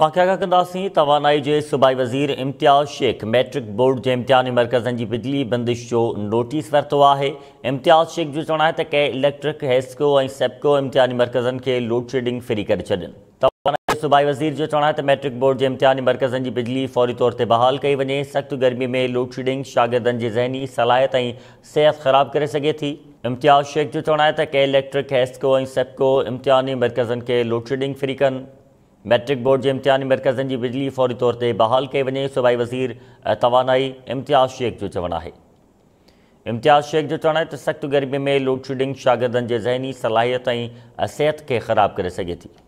वाक़िया कंदासीं तवानाई सूबाई वज़ीर इम्तियाज़ शेख मैट्रिक बोर्ड के इम्तहानी मर्कज़नि की बिजली बंदिश जो नोटिस वरितो है इम्तियाज़ शेख जो चवणु आहे त कंहिं इलेक्ट्रिक हेस्को ऐं सेप्को इम्तहानी मर्कज़नि के लोडशेडिंग फ्री करे छॾनि सूबाई वज़ीर जो चवणु आहे त मैट्रिक बोर्ड के इम्तहानी मर्कज़नि की बिजली फौरी तौर पर बहाल कई वञे सख्त गर्मी में लोडशेडिंग शेडिंग की ज़हनी सलाहियत ऐं सिहत ख़राबु करे थी इम्तियाज़ शेख जो चवण है त कंहिं इलेक्ट्रिक हेस्को ऐं सेप्को इम्तिहानी मर्कज़नि के लोडशेडिंग फ्री कन मैट्रिक बोर्ड जे इम्तिहानी मर्कज़नि जी बिजली फौरी तौर ते बहाल कई वञे सूबाई वज़ीर तवानाई इम्तियाज़ शेख जो चवणु आहे इम्तियाज़ शेख जो चवणु आहे त सख़्तु गर्मीअ में लोडशेडिंग शागिर्दनि जे ज़हनी सलाहियत ऐं सिहत खे ख़राबु करे सघे थी